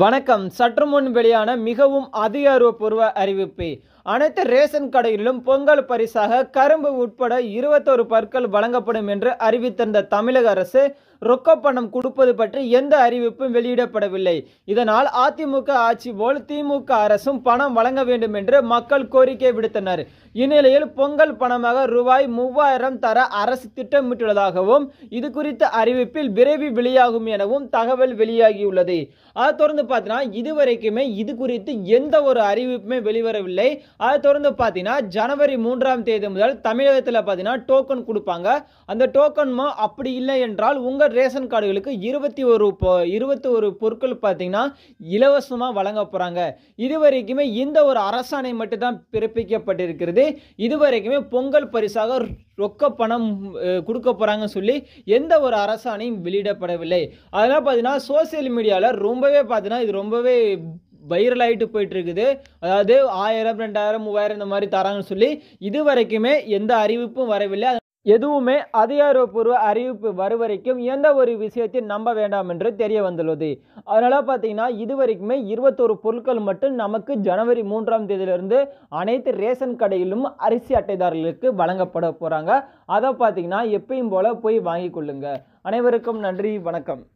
வணக்கம் சற்று முன் வெளியான மிகவும் அதிகாரப்பூர்வ அறிவிப்பு அனைத்து ரேஷன் கடைகளிலும் பொங்கல் பரிசாக கரும்பு உட்பட இருபத்தோரு பற்கள் வழங்கப்படும் என்று அறிவித்திருந்த தமிழக அரசு ரொக்க பணம் கொடுப்பது பற்றி எந்த அறிவிப்பும் வெளியிடப்படவில்லை இதனால் அதிமுக ஆட்சி போல் திமுக அரசும் பணம் வழங்க வேண்டும் என்று மக்கள் கோரிக்கை விடுத்தனர் இந்நிலையில் பொங்கல் பணமாக ரூபாய் மூவாயிரம் தர அரசு திட்டமிட்டுள்ளதாகவும் இது குறித்த அறிவிப்பில் விரைவில் வெளியாகும் எனவும் தகவல் வெளியாகியுள்ளது அதை தொடர்ந்து தொடர்ந்து பார்த்தீங்கன்னா இதுவரைக்குமே இது குறித்து எந்த ஒரு அறிவிப்புமே வெளிவரவில்லை அதை தொடர்ந்து பார்த்தீங்கன்னா ஜனவரி மூன்றாம் தேதி முதல் தமிழகத்தில் பார்த்தீங்கன்னா டோக்கன் கொடுப்பாங்க அந்த டோக்கன் அப்படி இல்லை என்றால் உங்கள் ரேஷன் கார்டுகளுக்கு இருபத்தி ஒரு இருபத்தி ஒரு பொருட்கள் பார்த்தீங்கன்னா இலவசமாக வழங்க போகிறாங்க இதுவரைக்குமே இந்த ஒரு அரசாணை மட்டும்தான் தான் பிறப்பிக்கப்பட்டிருக்கிறது இதுவரைக்குமே பொங்கல் பரிசாக ரொக்க பணம் கொடுக்க போகிறாங்கன்னு சொல்லி எந்த ஒரு அரசாணையும் வெளியிடப்படவில்லை அதெல்லாம் பார்த்தீங்கன்னா சோசியல் மீடியாவில் ரொம்பவே பார்த்தீங்கன்னா இது ரொம்பவே வைரல் ஆகிட்டு போயிட்டுருக்குது அதாவது ஆயிரம் ரெண்டாயிரம் மூவாயிரம் இந்த மாதிரி தராங்கன்னு சொல்லி இது வரைக்குமே எந்த அறிவிப்பும் வரவில்லை எதுவுமே அதிகாரப்பூர்வ அறிவிப்பு வரைக்கும் எந்த ஒரு விஷயத்தையும் நம்ப வேண்டாம் என்று தெரிய வந்துள்ளது அதனால் பார்த்தீங்கன்னா இது வரைக்குமே இருபத்தோரு பொருட்கள் மட்டும் நமக்கு ஜனவரி மூன்றாம் தேதியிலிருந்து அனைத்து ரேஷன் கடையிலும் அரிசி அட்டைதாரர்களுக்கு வழங்கப்பட போகிறாங்க அதை பார்த்தீங்கன்னா எப்பயும் போல் போய் வாங்கி கொள்ளுங்கள் அனைவருக்கும் நன்றி வணக்கம்